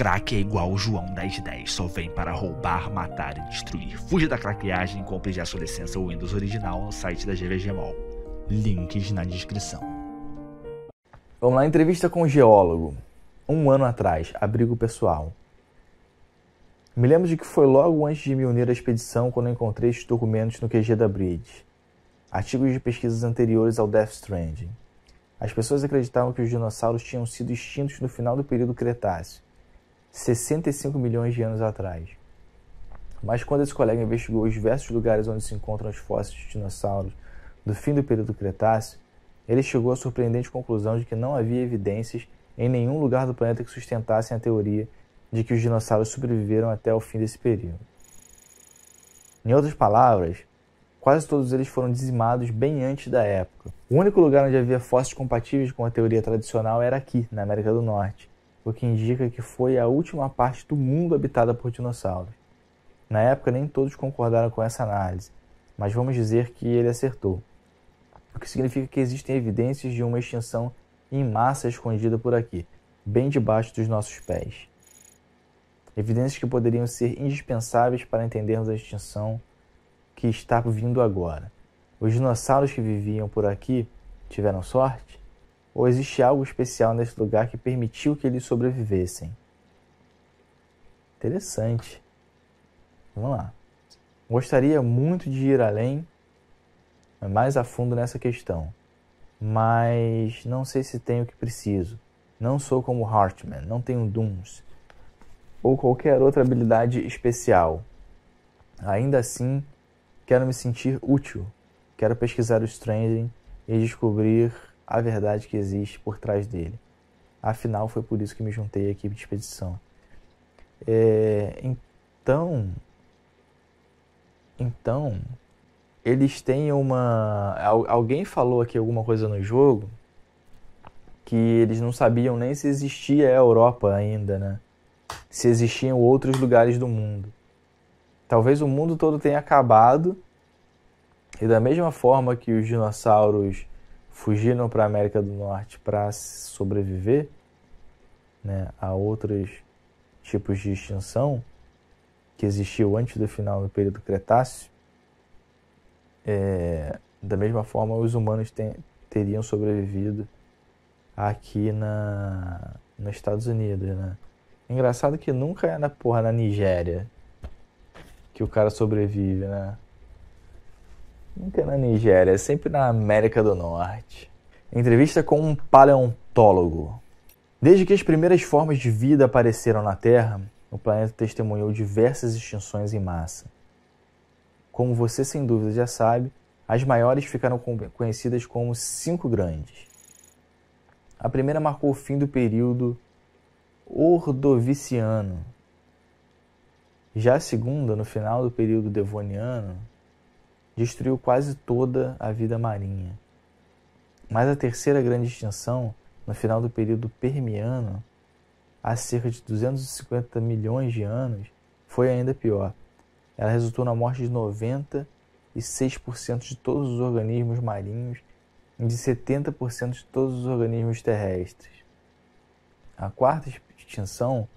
Craque é igual o João 1010, só vem para roubar, matar e destruir. Fuja da craqueagem e compre já sua licença ou Windows original no site da GVG Mall. Links na descrição. Vamos lá, entrevista com o geólogo. Um ano atrás, abrigo pessoal. Me lembro de que foi logo antes de me unir à expedição quando encontrei estes documentos no QG da Bridge. Artigos de pesquisas anteriores ao Death Stranding. As pessoas acreditavam que os dinossauros tinham sido extintos no final do período Cretáceo 65 milhões de anos atrás. Mas quando esse colega investigou os diversos lugares onde se encontram os fósseis de dinossauros do fim do período Cretáceo, ele chegou à surpreendente conclusão de que não havia evidências em nenhum lugar do planeta que sustentassem a teoria de que os dinossauros sobreviveram até o fim desse período. Em outras palavras, quase todos eles foram dizimados bem antes da época. O único lugar onde havia fósseis compatíveis com a teoria tradicional era aqui, na América do Norte, o que indica que foi a última parte do mundo habitada por dinossauros. Na época, nem todos concordaram com essa análise, mas vamos dizer que ele acertou, o que significa que existem evidências de uma extinção em massa escondida por aqui, bem debaixo dos nossos pés. Evidências que poderiam ser indispensáveis para entendermos a extinção que está vindo agora. Os dinossauros que viviam por aqui tiveram sorte? Ou existe algo especial nesse lugar que permitiu que eles sobrevivessem? Interessante. Vamos lá. Gostaria muito de ir além, mais a fundo nessa questão, mas não sei se tenho o que preciso. Não sou como Hartman, não tenho Dooms ou qualquer outra habilidade especial. Ainda assim, quero me sentir útil. Quero pesquisar o Stranding e descobrir a verdade que existe por trás dele. Afinal, foi por isso que me juntei à equipe de expedição. É, então, então, eles têm uma. Alguém falou aqui alguma coisa no jogo que eles não sabiam nem se existia a Europa ainda, né? Se existiam outros lugares do mundo. Talvez o mundo todo tenha acabado e da mesma forma que os dinossauros fugiram para a América do Norte para sobreviver né, a outros tipos de extinção que existiu antes do final do período Cretáceo, é, da mesma forma os humanos teriam sobrevivido aqui na, nos Estados Unidos, né? Engraçado que nunca é na porra na Nigéria que o cara sobrevive, né? Nunca na Nigéria, sempre na América do Norte. Entrevista com um paleontólogo. Desde que as primeiras formas de vida apareceram na Terra, o planeta testemunhou diversas extinções em massa. Como você sem dúvida já sabe, as maiores ficaram conhecidas como cinco grandes. A primeira marcou o fim do período Ordoviciano. Já a segunda, no final do período Devoniano, destruiu quase toda a vida marinha. Mas a terceira grande extinção, no final do período Permiano, há cerca de 250 milhões de anos, foi ainda pior. Ela resultou na morte de 96% de todos os organismos marinhos e de 70% de todos os organismos terrestres. A quarta extinção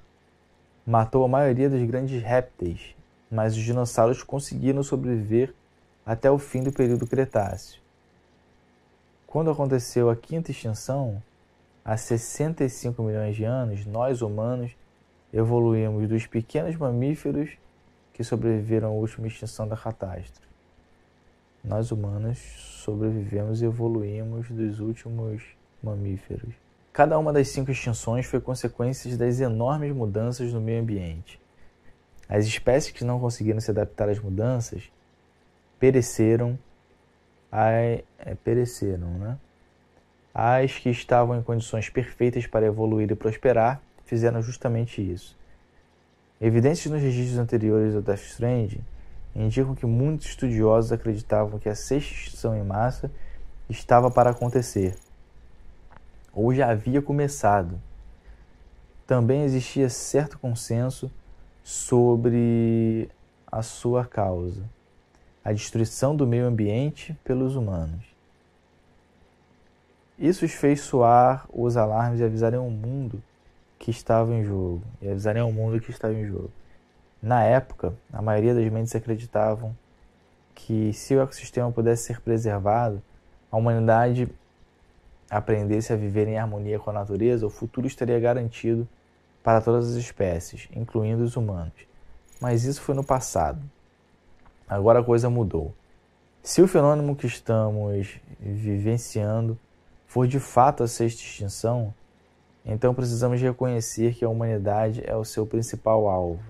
matou a maioria dos grandes répteis, mas os dinossauros conseguiram sobreviver até o fim do período Cretáceo. Quando aconteceu a quinta extinção, há 65 milhões de anos, nós humanos evoluímos dos pequenos mamíferos que sobreviveram à última extinção da catástrofe. Nós humanos sobrevivemos e evoluímos dos últimos mamíferos. Cada uma das cinco extinções foi consequência das enormes mudanças no meio ambiente. As espécies que não conseguiram se adaptar às mudanças pereceram, ai, é, pereceram, né? As que estavam em condições perfeitas para evoluir e prosperar fizeram justamente isso. Evidências nos registros anteriores ao Death Stranding indicam que muitos estudiosos acreditavam que a sexta extinção em massa estava para acontecer, ou já havia começado. Também existia certo consenso sobre a sua causa a destruição do meio ambiente pelos humanos. Isso os fez soar os alarmes e avisarem ao mundo que estava em jogo. E avisarem ao mundo que estava em jogo. Na época, a maioria das mentes acreditavam que se o ecossistema pudesse ser preservado, a humanidade aprendesse a viver em harmonia com a natureza, o futuro estaria garantido para todas as espécies, incluindo os humanos. Mas isso foi no passado. Agora a coisa mudou. Se o fenômeno que estamos vivenciando for de fato a sexta extinção, então precisamos reconhecer que a humanidade é o seu principal alvo.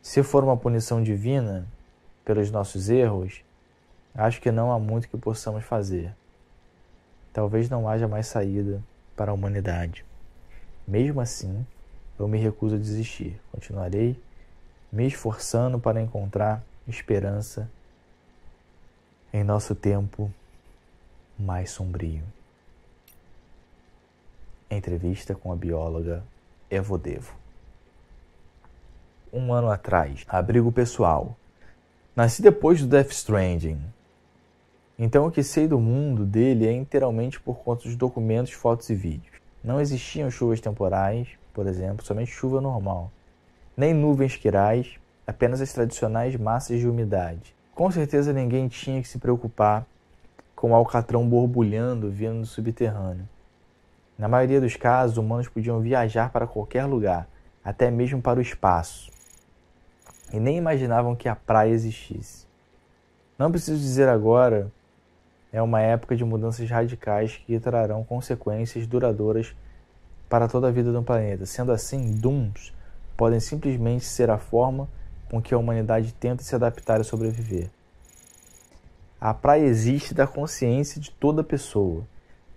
Se for uma punição divina pelos nossos erros, acho que não há muito que possamos fazer. Talvez não haja mais saída para a humanidade. Mesmo assim, eu me recuso a desistir. Continuarei me esforçando para encontrar esperança em nosso tempo mais sombrio. Entrevista com a bióloga Evodevo. Um ano atrás, abrigo pessoal. Nasci depois do Death Stranding. Então o que sei do mundo dele é inteiramente por conta dos documentos, fotos e vídeos. Não existiam chuvas temporais, por exemplo, somente chuva normal nem nuvens quirais, apenas as tradicionais massas de umidade. Com certeza ninguém tinha que se preocupar com o alcatrão borbulhando vindo do subterrâneo. Na maioria dos casos, humanos podiam viajar para qualquer lugar, até mesmo para o espaço, e nem imaginavam que a praia existisse. Não preciso dizer agora, é uma época de mudanças radicais que trarão consequências duradouras para toda a vida do planeta. Sendo assim, Duns podem simplesmente ser a forma com que a humanidade tenta se adaptar e sobreviver. A praia existe da consciência de toda pessoa,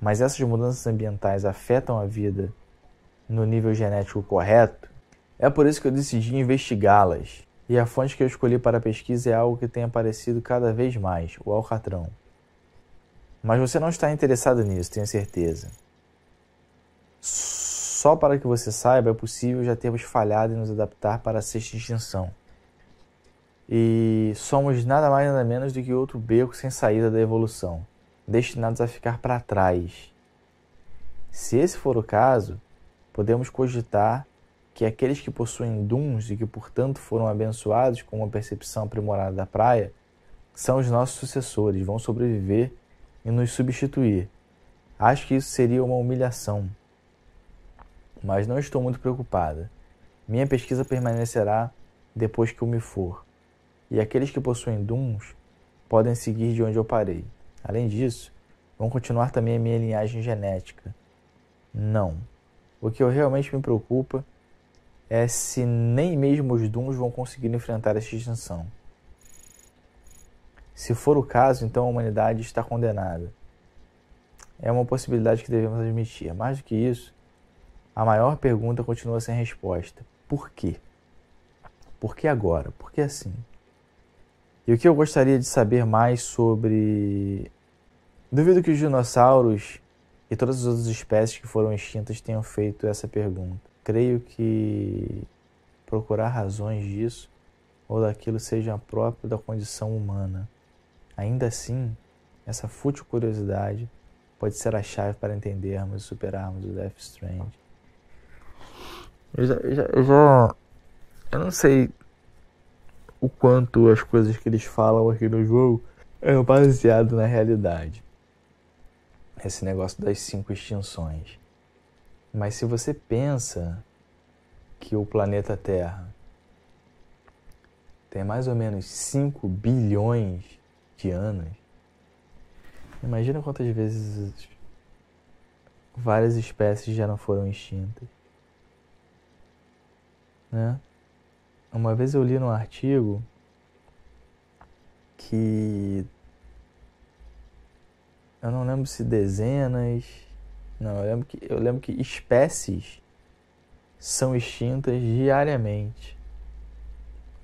mas essas mudanças ambientais afetam a vida no nível genético correto? É por isso que eu decidi investigá-las. E a fonte que eu escolhi para a pesquisa é algo que tem aparecido cada vez mais, o alcatrão. Mas você não está interessado nisso, tenho certeza. Só para que você saiba, é possível já termos falhado em nos adaptar para a sexta extinção. E somos nada mais nada menos do que outro beco sem saída da evolução, destinados a ficar para trás. Se esse for o caso, podemos cogitar que aqueles que possuem duns e que, portanto, foram abençoados com uma percepção aprimorada da praia, são os nossos sucessores, vão sobreviver e nos substituir. Acho que isso seria uma humilhação mas não estou muito preocupada. Minha pesquisa permanecerá depois que eu me for, e aqueles que possuem dons podem seguir de onde eu parei. Além disso, vão continuar também a minha linhagem genética. Não. O que eu realmente me preocupa é se nem mesmo os Duns vão conseguir enfrentar esta extinção. Se for o caso, então a humanidade está condenada. É uma possibilidade que devemos admitir. Mais do que isso, a maior pergunta continua sem resposta. Por quê? Por que agora? Por que assim? E o que eu gostaria de saber mais sobre. Duvido que os dinossauros e todas as outras espécies que foram extintas tenham feito essa pergunta. Creio que procurar razões disso ou daquilo seja próprio da condição humana. Ainda assim, essa fútil curiosidade pode ser a chave para entendermos e superarmos o Death Strange. Eu já, eu já, eu já. Eu não sei o quanto as coisas que eles falam aqui no jogo é baseado na realidade. Esse negócio das cinco extinções. Mas se você pensa que o planeta Terra tem mais ou menos 5 bilhões de anos, imagina quantas vezes várias espécies já não foram extintas. Né? Uma vez eu li num artigo que. Eu não lembro se dezenas. Não, eu lembro que, eu lembro que espécies são extintas diariamente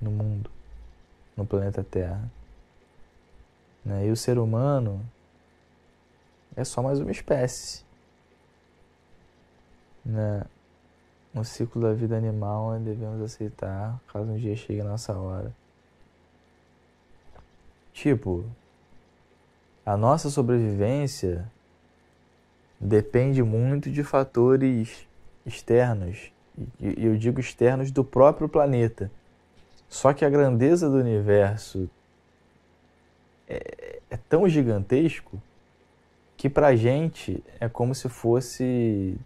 no mundo, no planeta Terra. Né? E o ser humano é só mais uma espécie. Né? um ciclo da vida animal onde né? devemos aceitar caso um dia chegue a nossa hora. Tipo, a nossa sobrevivência depende muito de fatores externos, e eu digo externos do próprio planeta. Só que a grandeza do universo é, é tão gigantesco que pra gente é como se fosse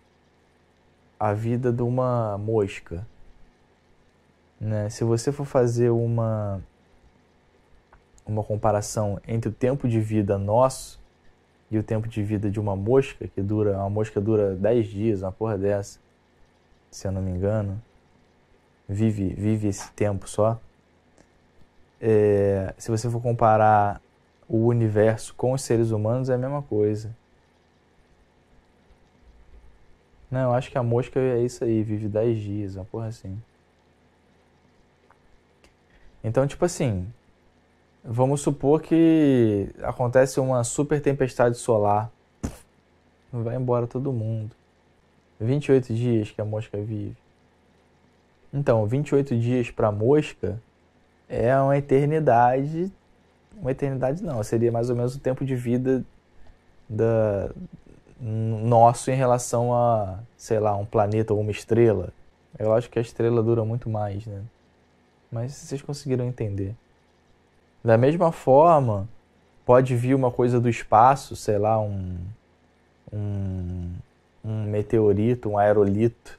a vida de uma mosca. Né? Se você for fazer uma, uma comparação entre o tempo de vida nosso e o tempo de vida de uma mosca, que dura, uma mosca dura 10 dias, uma porra dessa, se eu não me engano, vive, vive esse tempo só. É, se você for comparar o universo com os seres humanos, é a mesma coisa. Não, acho que a mosca é isso aí, vive 10 dias, uma porra assim. Então, tipo assim, vamos supor que acontece uma super tempestade solar. Vai embora todo mundo. 28 dias que a mosca vive. Então, 28 dias para a mosca é uma eternidade. Uma eternidade não, seria mais ou menos o tempo de vida da, nosso em relação a, sei lá, um planeta ou uma estrela. Eu acho que a estrela dura muito mais, né? Mas vocês conseguiram entender. Da mesma forma, pode vir uma coisa do espaço, sei lá, um, um, um meteorito, um aerolito,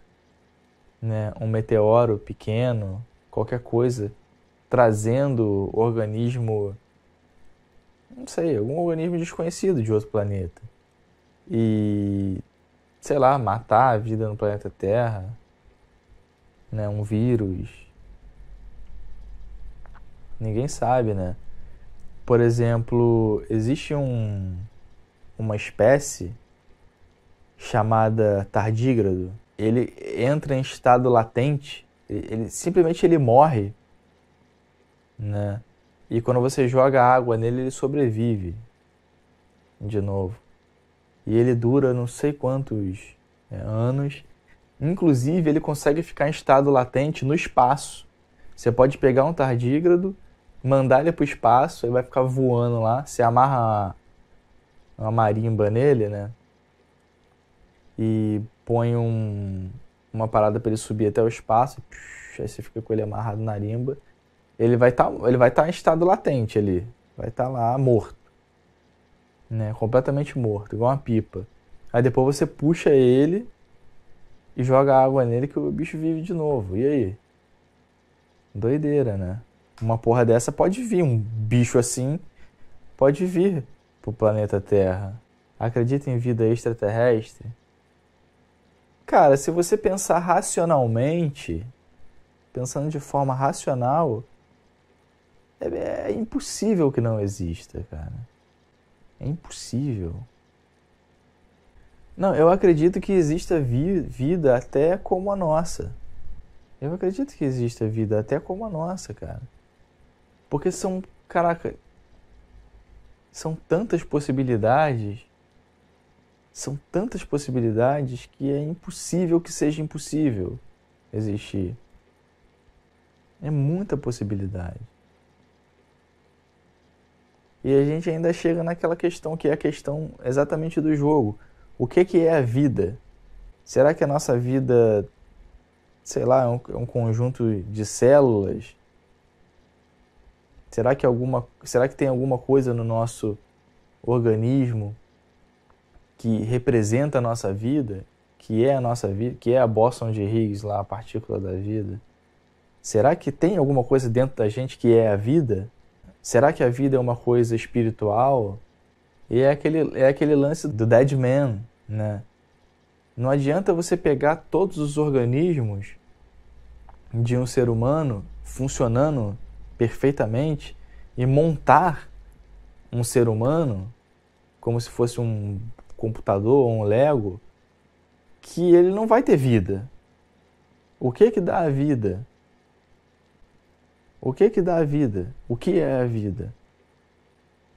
né? um meteoro pequeno, qualquer coisa, trazendo organismo, não sei, algum organismo desconhecido de outro planeta e, sei lá, matar a vida no planeta Terra, né? Um vírus. Ninguém sabe, né? Por exemplo, existe um, uma espécie chamada tardígrado. Ele entra em estado latente, ele, ele simplesmente ele morre, né? E quando você joga água nele, ele sobrevive de novo. E ele dura não sei quantos é, anos. Inclusive, ele consegue ficar em estado latente no espaço. Você pode pegar um tardígrado, mandar ele para o espaço, ele vai ficar voando lá. Você amarra uma marimba nele, né? E põe um, uma parada para ele subir até o espaço. Puxa, aí você fica com ele amarrado na marimba. Ele vai estar tá, ele vai tá em estado latente ali. Vai estar tá lá morto né? Completamente morto, igual uma pipa. Aí depois você puxa ele e joga água nele que o bicho vive de novo. E aí? Doideira, né? Uma porra dessa pode vir, um bicho assim pode vir pro planeta Terra. Acredita em vida extraterrestre? Cara, se você pensar racionalmente, pensando de forma racional, é, é impossível que não exista, cara. É impossível. Não, eu acredito que exista vi vida até como a nossa. Eu acredito que exista vida até como a nossa, cara. Porque são, caraca, são tantas possibilidades, são tantas possibilidades que é impossível que seja impossível existir. É muita possibilidade. E a gente ainda chega naquela questão que é a questão exatamente do jogo. O que, que é a vida? Será que a nossa vida, sei lá, é um, é um conjunto de células? Será que, alguma, será que tem alguma coisa no nosso organismo que representa a nossa vida, que é a nossa vida, que é a Boston de Higgs lá, a partícula da vida? Será que tem alguma coisa dentro da gente que é a vida? será que a vida é uma coisa espiritual? E é aquele, é aquele lance do dead man, né? Não adianta você pegar todos os organismos de um ser humano funcionando perfeitamente e montar um ser humano como se fosse um computador ou um Lego que ele não vai ter vida. O que que dá a vida? O que que dá a vida? O que é a vida?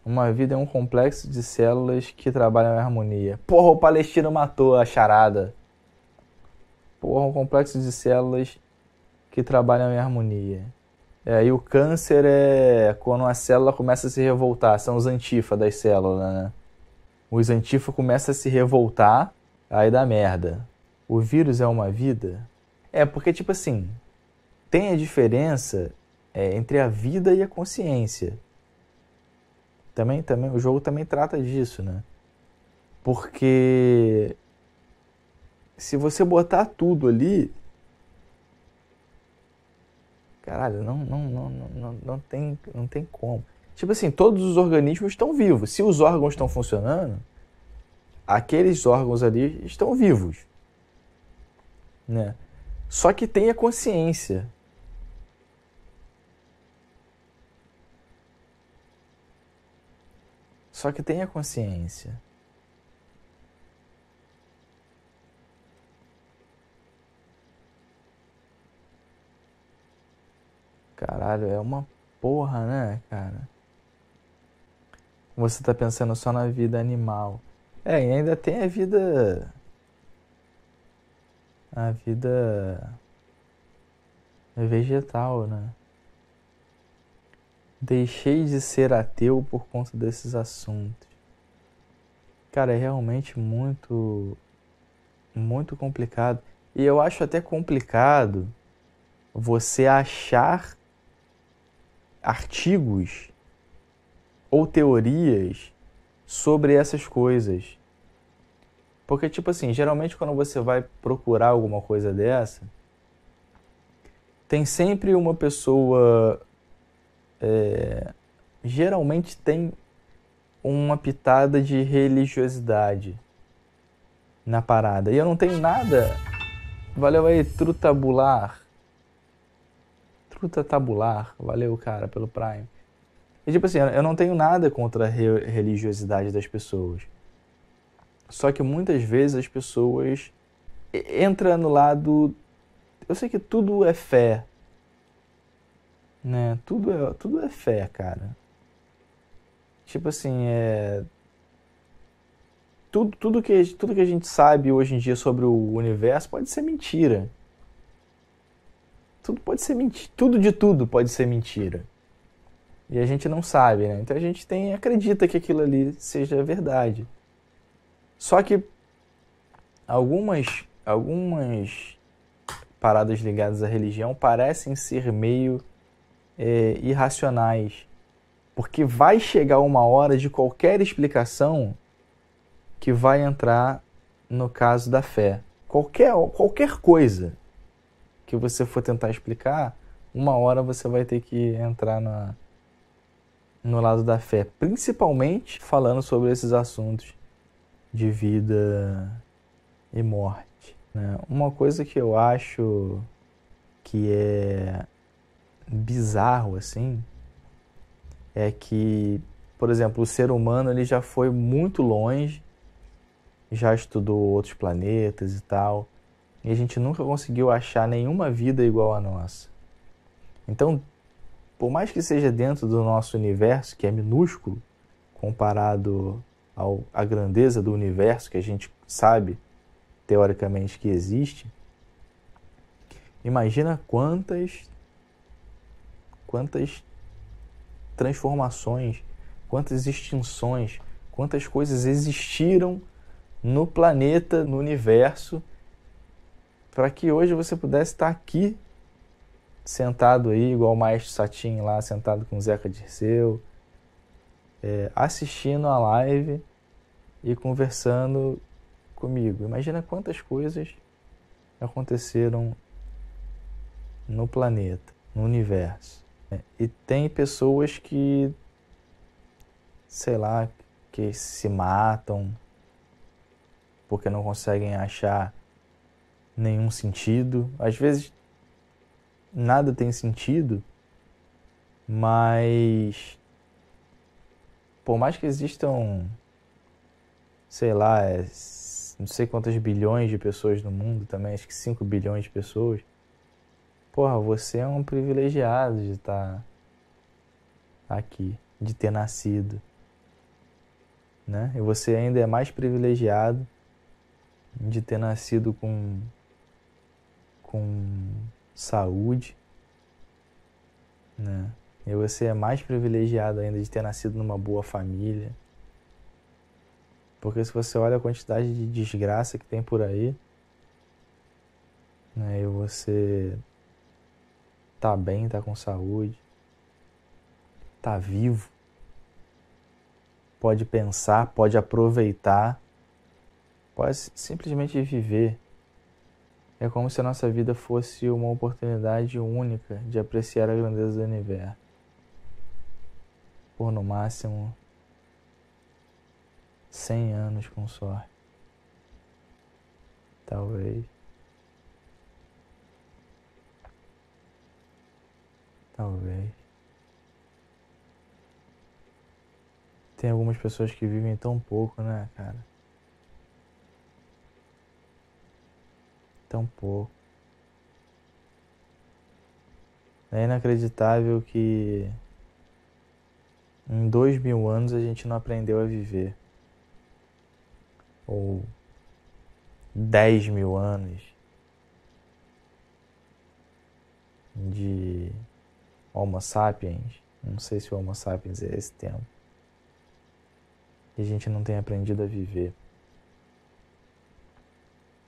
Uma vida é um complexo de células que trabalham em harmonia. Porra, o palestino matou a charada. Porra, um complexo de células que trabalham em harmonia. É, e o câncer é quando a célula começa a se revoltar, são os antifa das células, né? Os antifa começam a se revoltar, aí dá merda. O vírus é uma vida? É, porque tipo assim, tem a diferença é, entre a vida e a consciência. Também, também, o jogo também trata disso, né? Porque se você botar tudo ali, caralho, não, não, não, não, não, tem, não tem como. Tipo assim, todos os organismos estão vivos. Se os órgãos estão funcionando, aqueles órgãos ali estão vivos. Né? Só que tem a consciência. Só que tenha consciência. Caralho, é uma porra, né, cara? Você tá pensando só na vida animal. É, e ainda tem a vida. A vida. vegetal, né? Deixei de ser ateu por conta desses assuntos. Cara, é realmente muito. Muito complicado. E eu acho até complicado você achar artigos ou teorias sobre essas coisas. Porque, tipo assim, geralmente quando você vai procurar alguma coisa dessa, tem sempre uma pessoa é, geralmente tem uma pitada de religiosidade na parada. E eu não tenho nada. Valeu aí, Trutabular. Truta Tabular. Valeu, cara, pelo Prime. E tipo assim, eu não tenho nada contra a re religiosidade das pessoas. Só que muitas vezes as pessoas entram no lado. Eu sei que tudo é fé, né? Tudo é, tudo é fé, cara. Tipo assim, é tudo, tudo, que, tudo que a gente sabe hoje em dia sobre o universo pode ser mentira. Tudo pode ser mentira. Tudo de tudo pode ser mentira. E a gente não sabe, né? Então a gente tem, acredita que aquilo ali seja verdade. Só que algumas, algumas paradas ligadas à religião parecem ser meio é, irracionais. Porque vai chegar uma hora de qualquer explicação que vai entrar no caso da fé. Qualquer, qualquer coisa que você for tentar explicar, uma hora você vai ter que entrar na, no lado da fé, principalmente falando sobre esses assuntos de vida e morte. Né? Uma coisa que eu acho que é bizarro assim é que, por exemplo, o ser humano ele já foi muito longe, já estudou outros planetas e tal, e a gente nunca conseguiu achar nenhuma vida igual à nossa. Então, por mais que seja dentro do nosso universo, que é minúsculo comparado ao, à grandeza do universo que a gente sabe teoricamente que existe, imagina quantas quantas transformações, quantas extinções, quantas coisas existiram no planeta, no universo, para que hoje você pudesse estar tá aqui, sentado aí, igual o Maestro Satin lá, sentado com o Zeca Dirceu, é, assistindo a live e conversando comigo. Imagina quantas coisas aconteceram no planeta, no universo. E tem pessoas que, sei lá, que se matam porque não conseguem achar nenhum sentido. Às vezes nada tem sentido, mas por mais que existam, sei lá, é, não sei quantas bilhões de pessoas no mundo também, acho que 5 bilhões de pessoas, porra, você é um privilegiado de estar tá aqui, de ter nascido. Né? E você ainda é mais privilegiado de ter nascido com com saúde, né? E você é mais privilegiado ainda de ter nascido numa boa família. Porque se você olha a quantidade de desgraça que tem por aí, né, e você tá bem, tá com saúde, tá vivo, pode pensar, pode aproveitar, pode simplesmente viver. É como se a nossa vida fosse uma oportunidade única de apreciar a grandeza do universo. Por no máximo 100 anos com sorte. Talvez. Talvez. Tem algumas pessoas que vivem tão pouco, né, cara? Tão pouco. É inacreditável que em dois mil anos a gente não aprendeu a viver. Ou dez mil anos de Homo sapiens. Não sei se o Homo sapiens é esse termo. E a gente não tem aprendido a viver.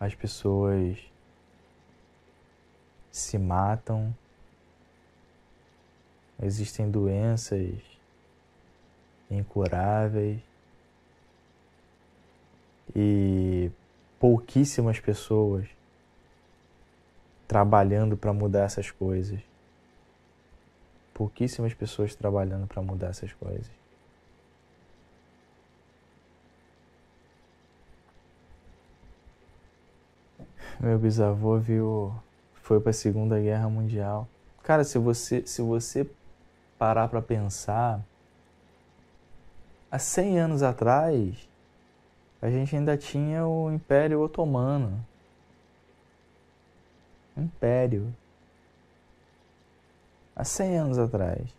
As pessoas se matam. Existem doenças incuráveis. E pouquíssimas pessoas trabalhando para mudar essas coisas pouquíssimas pessoas trabalhando para mudar essas coisas. Meu bisavô viu foi para a Segunda Guerra Mundial. Cara, se você se você parar para pensar, há 100 anos atrás, a gente ainda tinha o Império Otomano. Império há 100 anos atrás.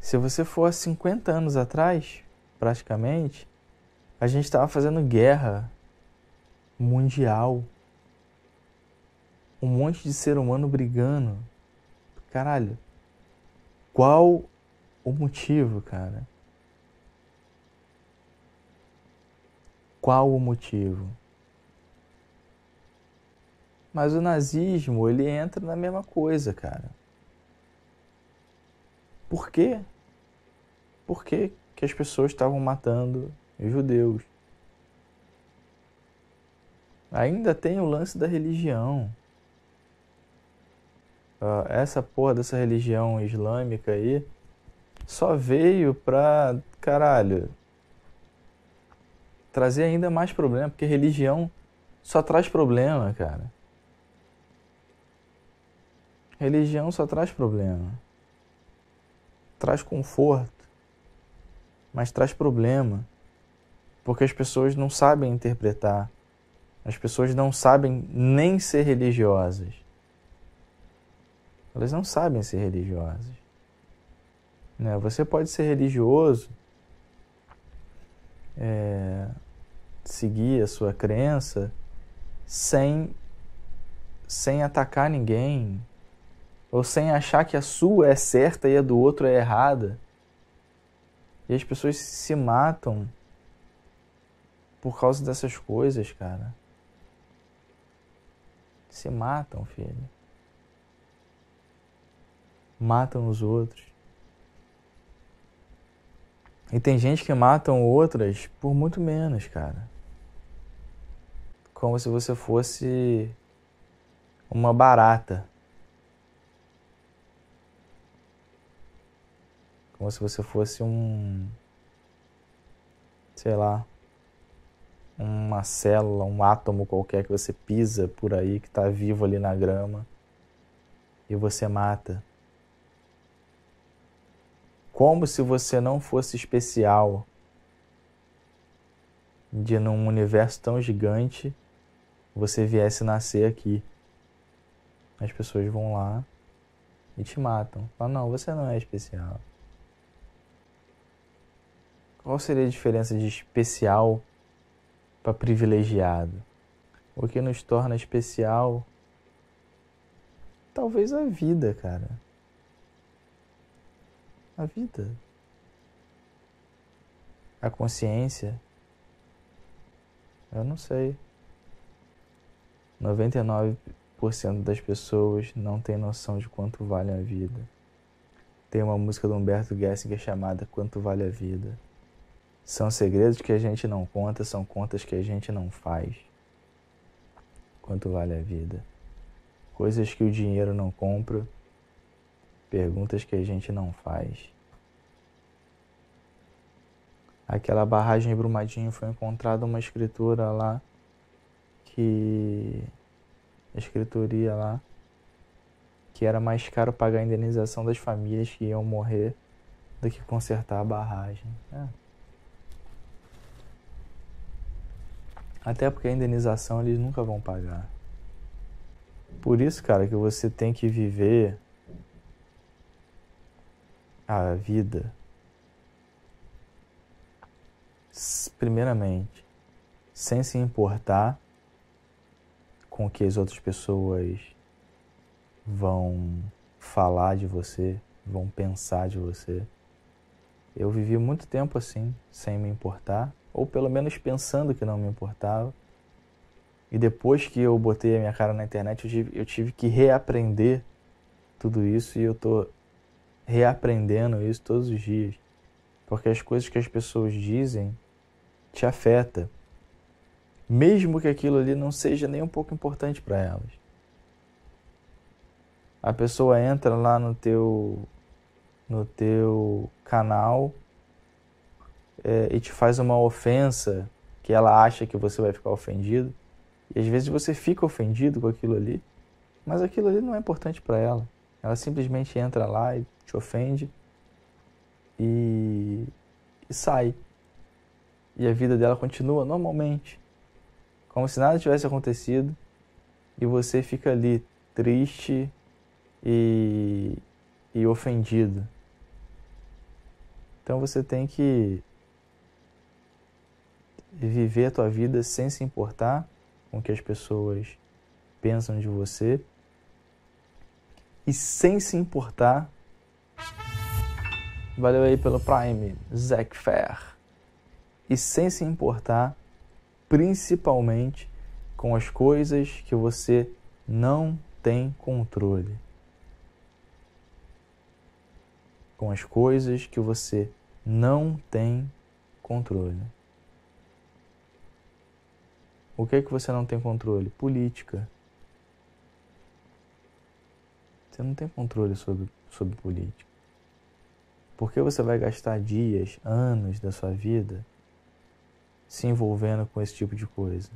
Se você for há 50 anos atrás, praticamente, a gente estava fazendo guerra mundial. Um monte de ser humano brigando. Caralho, qual o motivo, cara? Qual o motivo? Mas o nazismo, ele entra na mesma coisa, cara. Por quê? Por quê que as pessoas estavam matando os judeus? Ainda tem o lance da religião. Uh, essa porra dessa religião islâmica aí só veio pra, caralho, trazer ainda mais problema, porque religião só traz problema, cara. Religião só traz problema traz conforto, mas traz problema, porque as pessoas não sabem interpretar, as pessoas não sabem nem ser religiosas. Elas não sabem ser religiosas. Né? Você pode ser religioso, é, seguir a sua crença sem, sem atacar ninguém, ou sem achar que a sua é certa e a do outro é errada. E as pessoas se matam por causa dessas coisas, cara. Se matam, filho. Matam os outros. E tem gente que matam outras por muito menos, cara. Como se você fosse uma barata. Como se você fosse um. Sei lá. Uma célula, um átomo qualquer que você pisa por aí, que está vivo ali na grama. E você mata. Como se você não fosse especial. De num universo tão gigante, você viesse nascer aqui. As pessoas vão lá e te matam. Falam, não, você não é especial. Qual seria a diferença de especial para privilegiado? O que nos torna especial? Talvez a vida, cara. A vida. A consciência. Eu não sei. 99% das pessoas não tem noção de quanto vale a vida. Tem uma música do Humberto Gessinger chamada Quanto Vale a Vida. São segredos que a gente não conta, são contas que a gente não faz. Quanto vale a vida? Coisas que o dinheiro não compra, perguntas que a gente não faz. Aquela barragem em Brumadinho foi encontrada uma escritura lá que escritoria lá que era mais caro pagar a indenização das famílias que iam morrer do que consertar a barragem. É. Até porque a indenização eles nunca vão pagar. Por isso, cara, que você tem que viver a vida. Primeiramente, sem se importar com o que as outras pessoas vão falar de você, vão pensar de você. Eu vivi muito tempo assim, sem me importar, ou pelo menos pensando que não me importava. E depois que eu botei a minha cara na internet, eu tive, eu tive que reaprender tudo isso e eu tô reaprendendo isso todos os dias. Porque as coisas que as pessoas dizem te afeta. Mesmo que aquilo ali não seja nem um pouco importante para elas. A pessoa entra lá no teu no teu canal é, e te faz uma ofensa que ela acha que você vai ficar ofendido. E às vezes você fica ofendido com aquilo ali, mas aquilo ali não é importante para ela. Ela simplesmente entra lá e te ofende e, e sai. E a vida dela continua normalmente, como se nada tivesse acontecido, e você fica ali triste e, e ofendido. Então você tem que e viver a tua vida sem se importar com o que as pessoas pensam de você e sem se importar. Valeu aí pelo Prime, Zac Fair. E sem se importar, principalmente com as coisas que você não tem controle. Com as coisas que você não tem controle. O que é que você não tem controle? Política. Você não tem controle sobre, sobre política. Por que você vai gastar dias, anos da sua vida se envolvendo com esse tipo de coisa?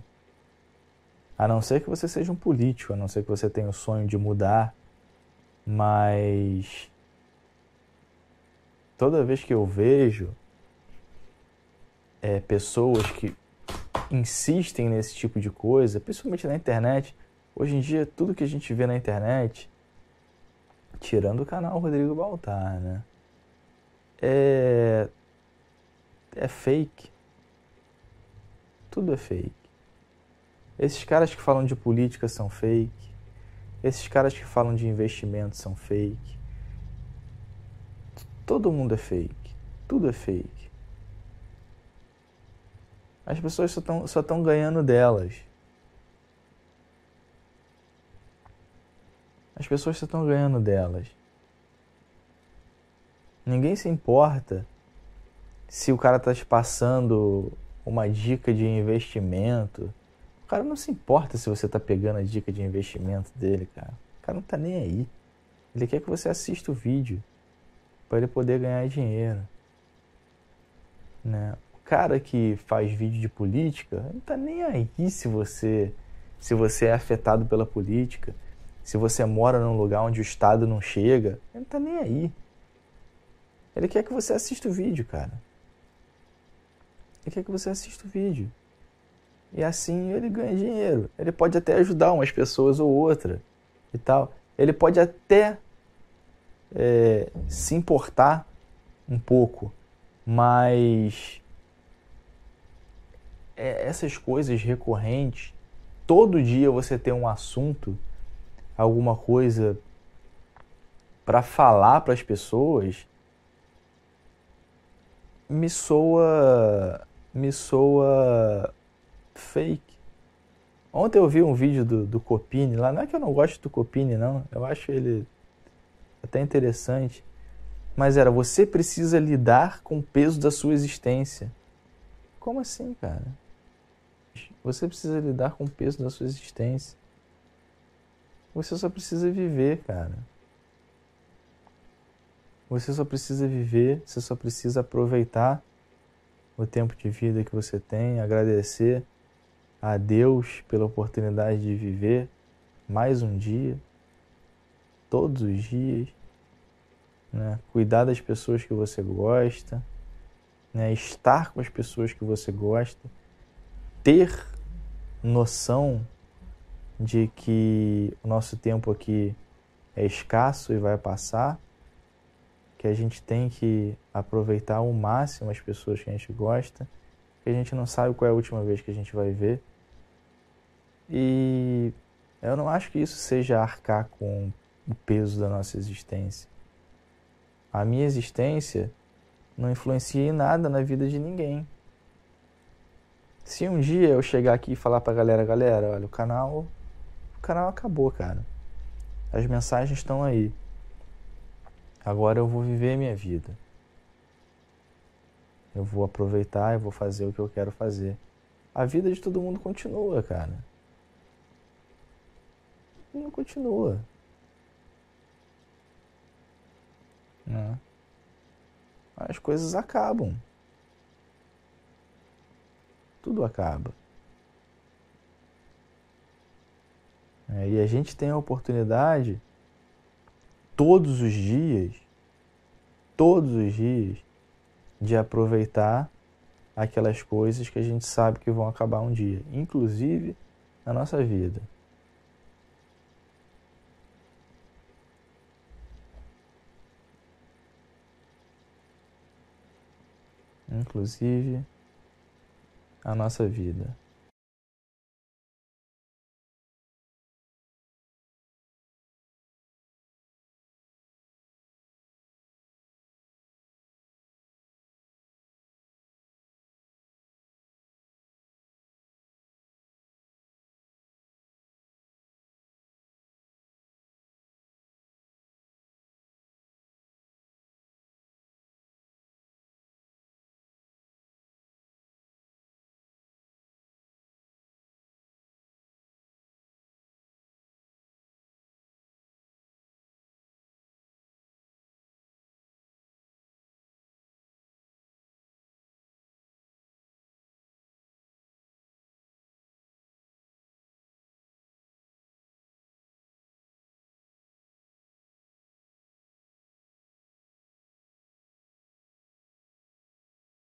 A não ser que você seja um político, a não ser que você tenha o sonho de mudar, mas toda vez que eu vejo é, pessoas que insistem nesse tipo de coisa, principalmente na internet. Hoje em dia, tudo que a gente vê na internet, tirando o canal Rodrigo Baltar, né? É. É fake. Tudo é fake. Esses caras que falam de política são fake. Esses caras que falam de investimento são fake. Todo mundo é fake. Tudo é fake. As pessoas só estão só tão ganhando delas. As pessoas só estão ganhando delas. Ninguém se importa se o cara está te passando uma dica de investimento. O cara não se importa se você está pegando a dica de investimento dele, cara. O cara não está nem aí. Ele quer que você assista o vídeo para ele poder ganhar dinheiro, né? cara que faz vídeo de política, não tá nem aí se você se você é afetado pela política, se você mora num lugar onde o Estado não chega, ele não tá nem aí. Ele quer que você assista o vídeo, cara. Ele quer que você assista o vídeo. E assim ele ganha dinheiro. Ele pode até ajudar umas pessoas ou outra e tal. Ele pode até é, se importar um pouco, mas é, essas coisas recorrentes, todo dia você tem um assunto, alguma coisa para falar para as pessoas, me soa me soa fake. Ontem eu vi um vídeo do, do Copini lá, não é que eu não gosto do Copini não, eu acho ele até interessante, mas era você precisa lidar com o peso da sua existência. Como assim, cara? Você precisa lidar com o peso da sua existência. Você só precisa viver, cara. Você só precisa viver, você só precisa aproveitar o tempo de vida que você tem, agradecer a Deus pela oportunidade de viver mais um dia, todos os dias, né? cuidar das pessoas que você gosta, né? estar com as pessoas que você gosta ter noção de que o nosso tempo aqui é escasso e vai passar, que a gente tem que aproveitar ao máximo as pessoas que a gente gosta, que a gente não sabe qual é a última vez que a gente vai ver. E eu não acho que isso seja arcar com o peso da nossa existência. A minha existência não influencia em nada na vida de ninguém. Se um dia eu chegar aqui e falar pra galera, galera, olha, o canal. O canal acabou, cara. As mensagens estão aí. Agora eu vou viver minha vida. Eu vou aproveitar, eu vou fazer o que eu quero fazer. A vida de todo mundo continua, cara. Não continua. Né? As coisas acabam tudo acaba. É, e a gente tem a oportunidade todos os dias, todos os dias, de aproveitar aquelas coisas que a gente sabe que vão acabar um dia, inclusive na nossa vida. Inclusive a nossa vida.